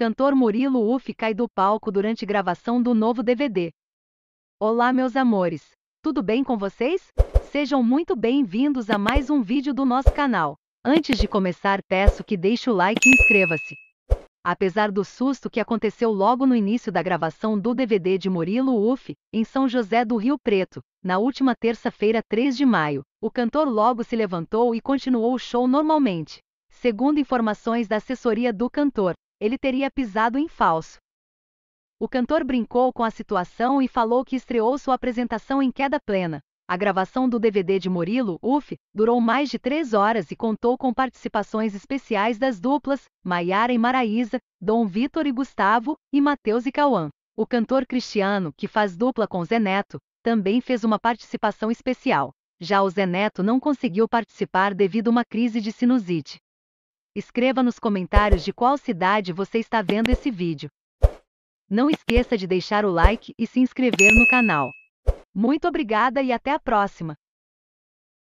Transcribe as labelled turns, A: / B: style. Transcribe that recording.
A: Cantor Murilo Uff cai do palco durante gravação do novo DVD. Olá, meus amores! Tudo bem com vocês? Sejam muito bem-vindos a mais um vídeo do nosso canal. Antes de começar, peço que deixe o like e inscreva-se. Apesar do susto que aconteceu logo no início da gravação do DVD de Murilo Uff, em São José do Rio Preto, na última terça-feira, 3 de maio, o cantor logo se levantou e continuou o show normalmente. Segundo informações da assessoria do cantor, ele teria pisado em falso. O cantor brincou com a situação e falou que estreou sua apresentação em queda plena. A gravação do DVD de Murilo, UF, durou mais de três horas e contou com participações especiais das duplas, Maiara e Maraísa, Dom Vitor e Gustavo, e Matheus e Cauã. O cantor Cristiano, que faz dupla com Zé Neto, também fez uma participação especial. Já o Zé Neto não conseguiu participar devido a uma crise de sinusite. Escreva nos comentários de qual cidade você está vendo esse vídeo. Não esqueça de deixar o like e se inscrever no canal. Muito obrigada e até a próxima!